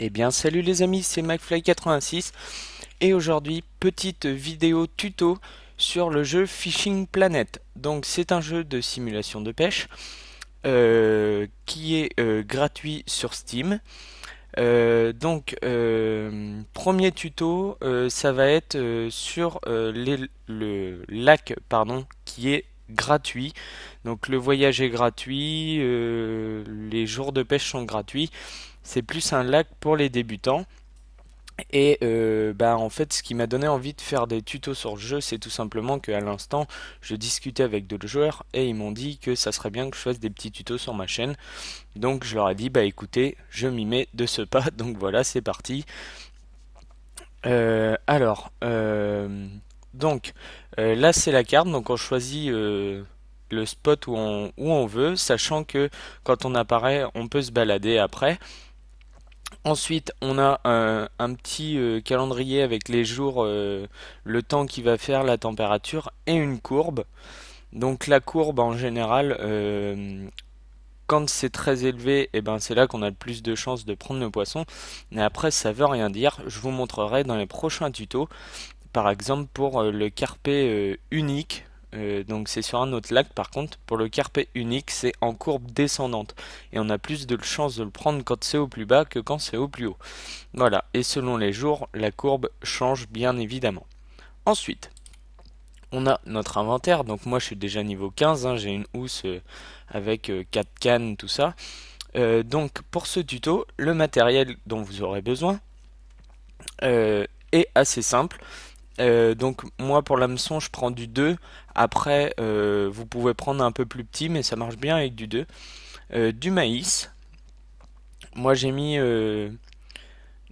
Eh bien salut les amis, c'est McFly86 et aujourd'hui petite vidéo tuto sur le jeu Fishing Planet. Donc c'est un jeu de simulation de pêche euh, qui est euh, gratuit sur Steam. Euh, donc premier tuto ça va être sur le lac pardon qui est gratuit donc le voyage est gratuit les jours de pêche sont gratuits. C'est plus un lac pour les débutants. Et euh, bah, en fait, ce qui m'a donné envie de faire des tutos sur le jeu, c'est tout simplement qu'à l'instant, je discutais avec d'autres joueurs et ils m'ont dit que ça serait bien que je fasse des petits tutos sur ma chaîne. Donc je leur ai dit, bah écoutez, je m'y mets de ce pas. Donc voilà, c'est parti. Euh, alors, euh, donc là c'est la carte, donc on choisit le spot où on, veut, sachant que quand on apparaît, on peut se balader après. Ensuite, on a un, petit euh, calendrier avec les jours, euh, le temps qui va faire, la température et une courbe. Donc la courbe en général, euh, quand c'est très élevé, eh ben, c'est là qu'on a le plus de chances de prendre le poisson. Mais après, ça veut rien dire. Je vous montrerai dans les prochains tutos. Par exemple, pour le carpé unique, euh, donc c'est sur un autre lac par contre pour le carpet unique c'est en courbe descendante et on a plus de chances de le prendre quand c'est au plus bas que quand c'est au plus haut voilà et selon les jours la courbe change bien évidemment ensuite on a notre inventaire donc moi je suis déjà niveau 15 hein. j'ai une housse euh, avec 4 euh, cannes tout ça donc pour ce tuto le matériel dont vous aurez besoin est assez simple euh, donc moi pour l'hameçon je prends du 2. Après euh, vous pouvez prendre un peu plus petit mais ça marche bien avec du 2. Euh, du maïs. Moi j'ai mis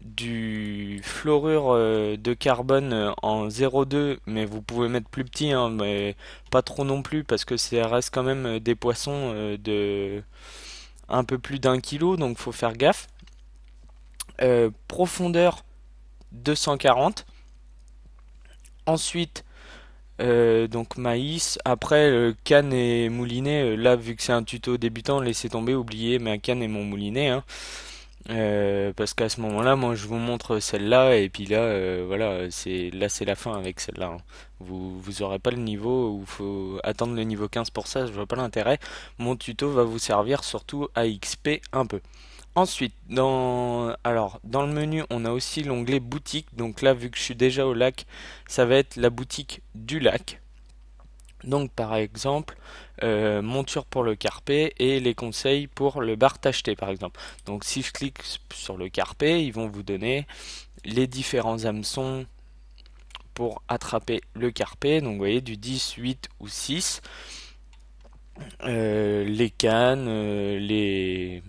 du fluorure de carbone en 0,2 mais vous pouvez mettre plus petit hein, mais pas trop non plus parce que ça reste quand même des poissons de un peu plus d'un kilo donc faut faire gaffe. profondeur 240 Ensuite, euh, donc maïs. Après, canne euh, et moulinet. Euh, là, vu que c'est un tuto débutant, laissez tomber, oubliez ma canne et mon moulinet. Hein. parce qu'à ce moment-là, moi, je vous montre celle-là. Et puis là, voilà, c'est là, c'est la fin avec celle-là. Hein. Vous, vous aurez pas le niveau il faut attendre le niveau 15 pour ça. Je vois pas l'intérêt. Mon tuto va vous servir surtout à XP un peu. Ensuite, dans, alors, dans le menu, on a aussi l'onglet boutique. Donc là, vu que je suis déjà au lac, ça va être la boutique du lac. Donc par exemple, euh, monture pour le carpé et les conseils pour le bar tacheté par exemple. Donc si je clique sur le carpé, ils vont vous donner les différents hameçons pour attraper le carpé. Donc vous voyez du 10, 8 ou 6. Euh, les cannes, euh, les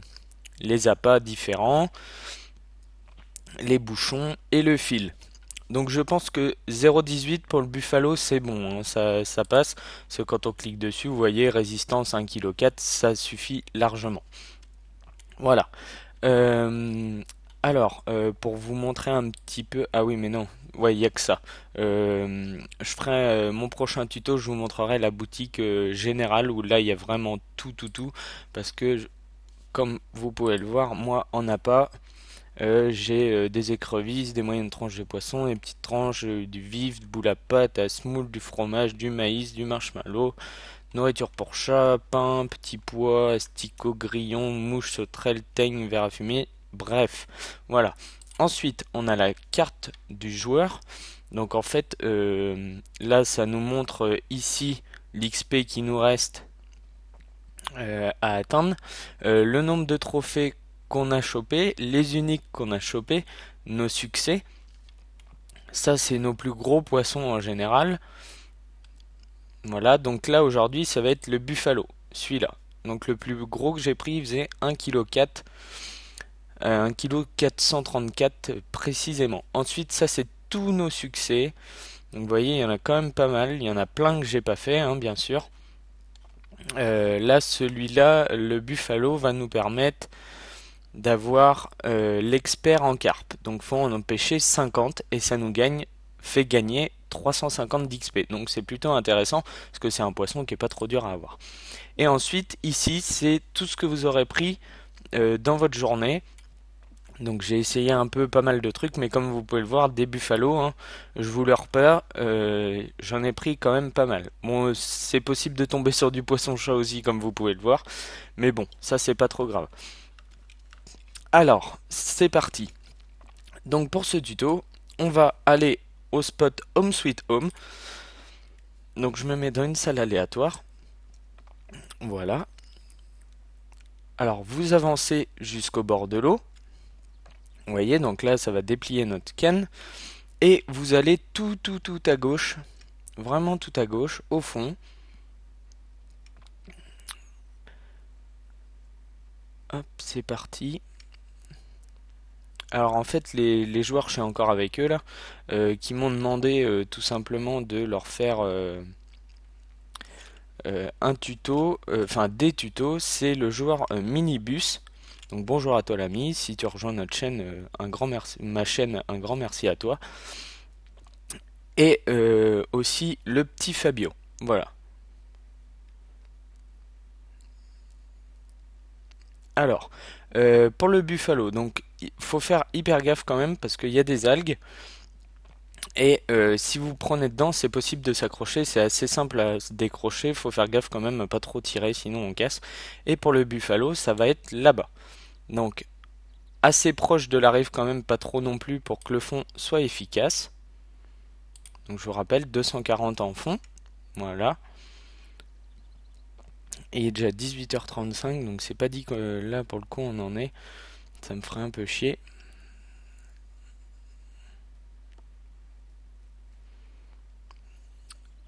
les appâts différents, les bouchons et le fil. Donc je pense que 0,18 pour le Buffalo c'est bon, hein, ça, ça, passe, parce que quand on clique dessus, vous voyez résistance 1,4 kg, ça suffit largement. Voilà. Euh, alors, euh, pour vous montrer un petit peu... Ah oui, mais non, ouais, il a que ça. Euh, je ferai mon prochain tuto, je vous montrerai la boutique générale, où là, il y a vraiment tout, tout, tout, parce que comme vous pouvez le voir, moi en a pas. Euh, j'ai euh, des écrevisses, des moyennes tranches de poisson, des petites tranches euh, du vif, de boule à pâte, à semoule, du fromage, du maïs, du marshmallow, nourriture pour chat, pain, petit pois, asticots, grillons, mouches, sauterelles, teigne, verre à fumer, bref, voilà. Ensuite, on a la carte du joueur. Donc en fait, là, ça nous montre ici l'XP qui nous reste euh, à atteindre. Euh, le nombre de trophées qu'on a chopé, les uniques qu'on a chopé, nos succès. Ça, c'est nos plus gros poissons en général. Voilà, donc là aujourd'hui, ça va être le Buffalo, celui-là. Donc le plus gros que j'ai pris, il faisait 1,4 kg. Euh, 1,434 kg précisément. Ensuite, ça, c'est tous nos succès. vous voyez, il y en a quand même pas mal. Il y en a plein que j'ai pas fait, hein, bien sûr. Euh, là, celui-là, le Buffalo va nous permettre d'avoir euh, l'expert en carpe. Donc faut en empêcher 50 et ça nous gagne, fait gagner 350 d'XP. Donc c'est plutôt intéressant parce que c'est un poisson qui est pas trop dur à avoir. Et ensuite ici c'est tout ce que vous aurez pris euh, dans votre journée donc j'ai essayé un peu pas mal de trucs, mais comme vous pouvez le voir, des buffalo, hein, je vous leur peur, j'en ai pris quand même pas mal. Bon, euh, c'est possible de tomber sur du poisson-chat aussi, comme vous pouvez le voir, mais bon, ça c'est pas trop grave. Alors, c'est parti. Donc pour ce tuto, on va aller au spot Home Sweet Home. Donc je me mets dans une salle aléatoire. Voilà. Alors vous avancez jusqu'au bord de l'eau. Vous voyez, donc là, ça va déplier notre canne. Et vous allez tout, tout, tout à gauche, vraiment tout à gauche, au fond. Hop, c'est parti. Alors en fait, les, joueurs, je suis encore avec eux là, euh, qui m'ont demandé euh, tout simplement de leur faire euh, un tuto, enfin des tutos, c'est le joueur Minibus. Donc bonjour à toi l'ami, si tu rejoins notre chaîne, euh, un grand merci, ma chaîne, un grand merci à toi. Et euh, aussi le petit Fabio. Voilà. Alors, euh, pour le buffalo, donc il faut faire hyper gaffe quand même parce qu'il y a des algues. Et euh, si vous prenez dedans, c'est possible de s'accrocher, c'est assez simple à se décrocher, faut faire gaffe quand même, pas trop tirer, sinon on casse. Et pour le Buffalo, ça va être là-bas. Donc, assez proche de la rive quand même, pas trop non plus, pour que le fond soit efficace. Donc je vous rappelle, 240 en fond, voilà. Et il est déjà 18h35, donc c'est pas dit que euh, là, pour le coup, on en est. Ça me ferait un peu chier,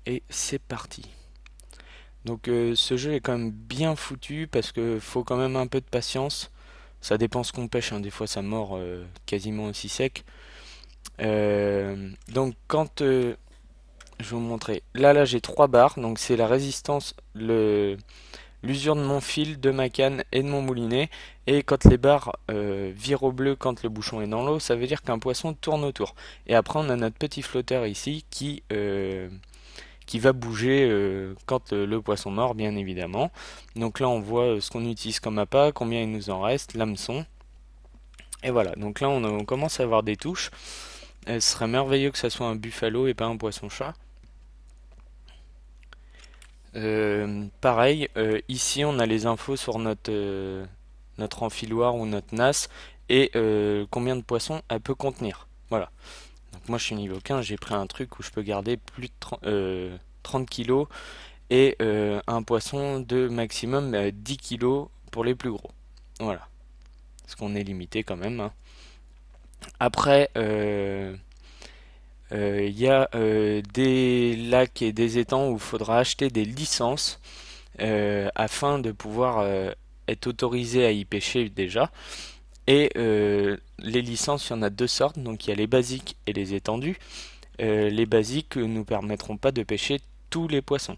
et c'est parti. Donc euh, ce jeu est quand même bien foutu parce que faut quand même un peu de patience. Ça dépend ce qu'on pêche, hein. des fois ça mord euh, quasiment aussi sec. Euh, donc quand je vais vous montrer, là là j'ai trois barres, donc c'est la résistance, l'usure de mon fil, de ma canne et de mon moulinet. Et quand les barres virent au bleu quand le bouchon est dans l'eau, ça veut dire qu'un poisson tourne autour. Et après, on a notre petit flotteur ici qui, qui va bouger euh, quand euh, le, poisson mort, bien évidemment. Donc là, on voit euh, ce qu'on utilise comme appât, combien il nous en reste, l'hameçon. Et voilà, donc là, on, commence à avoir des touches. ce serait merveilleux que ça soit un buffalo et pas un poisson-chat. pareil, ici on a les infos sur notre, notre enfiloir ou notre NAS et combien de poissons elle peut contenir. Voilà moi je suis niveau 15, j'ai pris un truc où je peux garder plus de 30, euh, kg et euh, un poisson de maximum 10 euh, kg pour les plus gros. Voilà. Parce qu'on est limité quand même. Hein. Après, il y a des lacs et des étangs où il faudra acheter des licences afin de pouvoir être autorisé à y pêcher déjà. Et euh, les licences, il y en a deux sortes, donc il y a les basiques et les étendues. Euh, les basiques ne nous permettront pas de pêcher tous les poissons.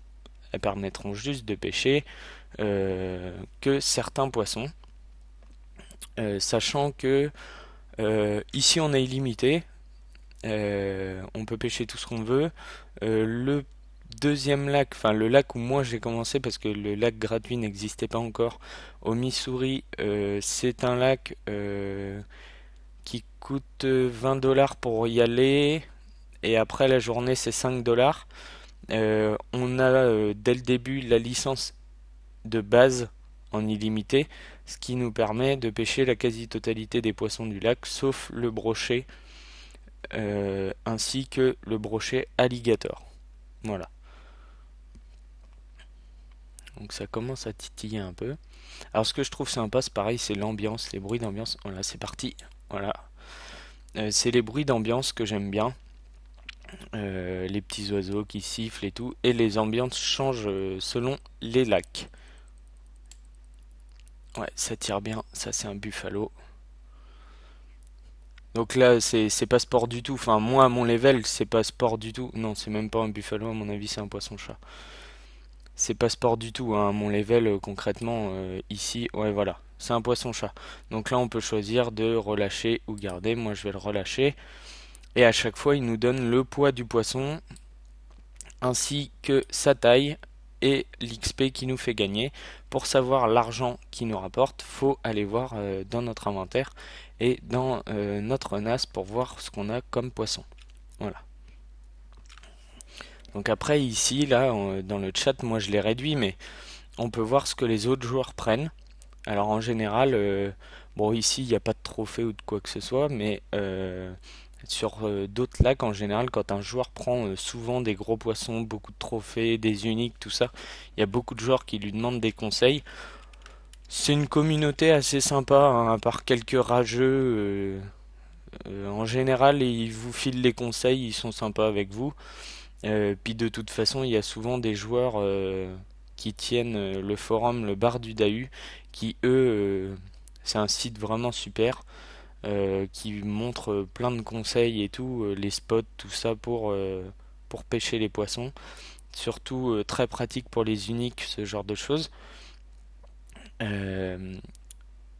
Elles permettront juste de pêcher euh, que certains poissons. sachant que ici on est illimité, on peut pêcher tout ce qu'on veut. le deuxième lac, enfin le lac où moi j'ai commencé parce que le lac gratuit n'existait pas encore au Missouri, euh, c'est un lac euh, qui coûte 20 euh, dollars pour y aller et après la journée c'est 5 dollars. on a dès le début la licence de base en illimité, ce qui nous permet de pêcher la quasi-totalité des poissons du lac sauf le brochet ainsi que le brochet alligator. Voilà. Donc ça commence à titiller un peu. Alors ce que je trouve sympa, c'est pareil, c'est l'ambiance, les bruits d'ambiance. Voilà, oh c'est parti. Voilà. Euh, c'est les bruits d'ambiance que j'aime bien. Euh, les petits oiseaux qui sifflent et tout. Et les ambiances changent euh, selon les lacs. Ouais, ça tire bien. Ça, c'est un buffalo. Donc là, c'est pas sport du tout. Enfin, moi, à mon level, c'est pas sport du tout. Non, c'est même pas un buffalo, à mon avis, c'est un poisson-chat c'est pas sport du tout. Hein. Mon level euh, concrètement euh, ici, ouais voilà, c'est un poisson-chat. Donc là on peut choisir de relâcher ou garder. Moi je vais le relâcher. Et à chaque fois il nous donne le poids du poisson ainsi que sa taille et l'XP qui nous fait gagner. Pour savoir l'argent qu'il nous rapporte, faut aller voir euh, dans notre inventaire et dans notre NAS pour voir ce qu'on a comme poisson. Donc après ici, là, dans le chat, moi je l'ai réduit, mais on peut voir ce que les autres joueurs prennent. Alors en général, euh, bon ici il n'y a pas de trophée ou de quoi que ce soit, mais euh, sur euh, d'autres lacs en général, quand un joueur prend souvent des gros poissons, beaucoup de trophées, des uniques, tout ça, il y a beaucoup de joueurs qui lui demandent des conseils. C'est une communauté assez sympa, hein, à part quelques rageux. en général, ils vous filent les conseils, ils sont sympas avec vous. Euh, puis de toute façon, il y a souvent des joueurs euh, qui tiennent euh, le forum, le bar du Dahu, qui eux, c'est un site vraiment super, qui montre plein de conseils et tout, les spots, tout ça pour, pour pêcher les poissons. Surtout très pratique pour les uniques, ce genre de choses.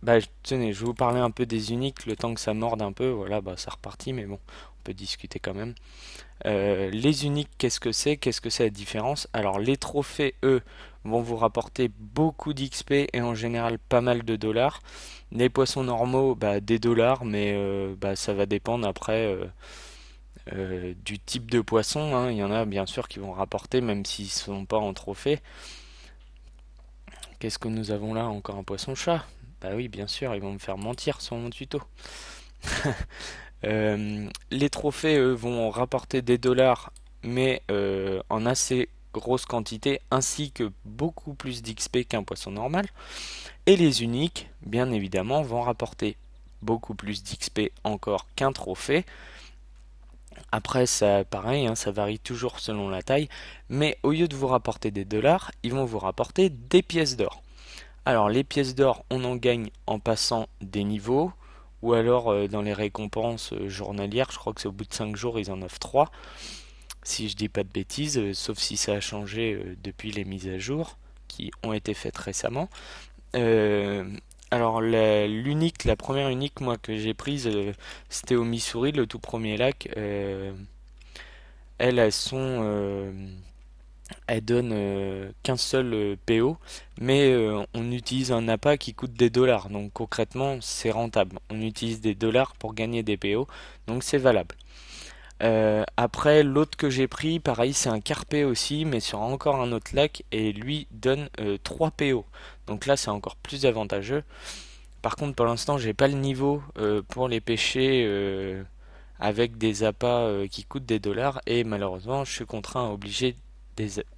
Bah, tenez, je vais vous parler un peu des uniques, le temps que ça morde un peu, voilà, bah ça repartit, mais bon, discuter quand même. Euh, les uniques, qu'est-ce que c'est Qu'est-ce que c'est la différence Alors les trophées, eux, vont vous rapporter beaucoup d'XP et en général pas mal de dollars. Les poissons normaux, bah, des dollars, mais euh, bah, ça va dépendre après euh, du type de poisson. Hein. Il y en a bien sûr qui vont rapporter même s'ils sont pas en trophée. Qu'est-ce que nous avons là Encore un poisson chat Bah oui, bien sûr, ils vont me faire mentir sur mon tuto. Euh, les trophées, vont rapporter des dollars, mais euh, en assez grosse quantité, ainsi que beaucoup plus d'XP qu'un poisson normal. Et les uniques, bien évidemment, vont rapporter beaucoup plus d'XP encore qu'un trophée. Après, ça, pareil, hein, ça varie toujours selon la taille. Mais au lieu de vous rapporter des dollars, ils vont vous rapporter des pièces d'or. Alors, les pièces d'or, on en gagne en passant des niveaux, ou alors euh, dans les récompenses euh, journalières, je crois que c'est au bout de 5 jours, ils en offrent 3, si je dis pas de bêtises, euh, sauf si ça a changé depuis les mises à jour qui ont été faites récemment. alors l'unique, la, première unique moi que j'ai prise, c'était au Missouri, le tout premier lac. Elle a son elle donne euh, qu'un seul euh, PO, mais euh, on utilise un appât qui coûte des dollars, donc concrètement c'est rentable. On utilise des dollars pour gagner des PO, donc c'est valable. après l'autre que j'ai pris, pareil c'est un carpé aussi, mais sur encore un autre lac, et lui donne 3 PO. Donc là c'est encore plus avantageux. Par contre pour l'instant j'ai pas le niveau pour les pêcher avec des appâts qui coûtent des dollars, et malheureusement je suis contraint, obligé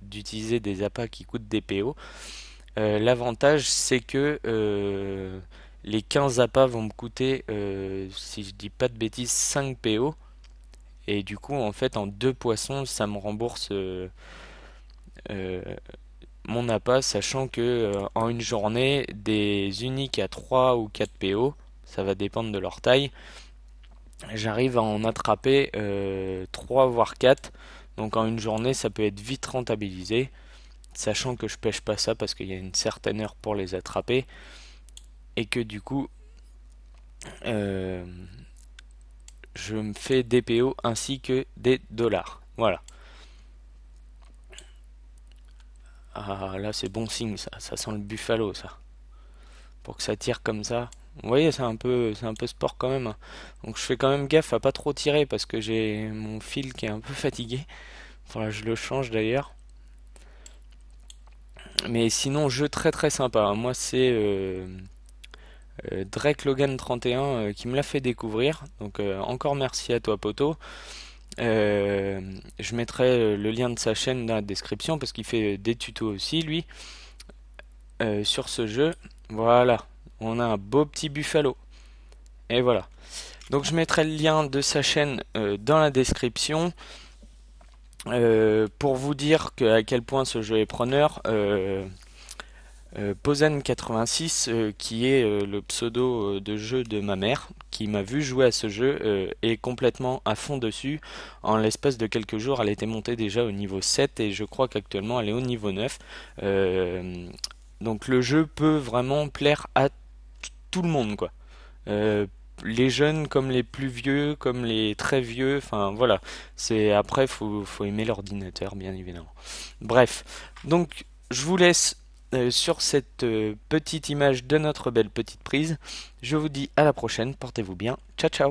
d'utiliser des appâts qui coûtent des PO. Euh, l'avantage, c'est que euh, les 15 appâts vont me coûter, euh, si je dis pas de bêtises, 5 PO. Et du coup, en fait, en deux poissons, ça me rembourse mon appât, sachant que en une journée, des uniques à 3 ou 4 PO, ça va dépendre de leur taille, j'arrive à en attraper 3 voire 4 donc en une journée, ça peut être vite rentabilisé, sachant que je pêche pas ça parce qu'il y a une certaine heure pour les attraper, et que du coup, euh, je me fais des PO ainsi que des dollars. Voilà. Ah là c'est bon signe ça, ça sent le buffalo ça. Pour que ça tire comme ça, vous voyez, c'est un peu, c'est un peu sport quand même. Hein. Donc je fais quand même gaffe à pas trop tirer parce que j'ai mon fil qui est un peu fatigué. Voilà, je le change d'ailleurs. Mais sinon, jeu très très sympa. Hein. Moi, c'est euh, euh, Drake Logan 31 euh, qui me l'a fait découvrir. Donc encore merci à toi, Poto. je mettrai le lien de sa chaîne dans la description parce qu'il fait des tutos aussi, lui, sur ce jeu. Voilà on a un beau petit buffalo. Et voilà. Donc je mettrai le lien de sa chaîne euh, dans la description. Euh, pour vous dire à quel point ce jeu est preneur, euh, Posen86, qui est le pseudo de jeu de ma mère, qui m'a vu jouer à ce jeu, est complètement à fond dessus. En l'espace de quelques jours, elle était montée déjà au niveau 7 et je crois qu'actuellement elle est au niveau 9. donc le jeu peut vraiment plaire à tout le monde, quoi. Euh, les jeunes comme les plus vieux, comme les très vieux, enfin voilà. C'est après faut faut aimer l'ordinateur bien évidemment. Bref, donc je vous laisse euh, sur cette euh, petite image de notre belle petite prise. Je vous dis à la prochaine, portez-vous bien, ciao ciao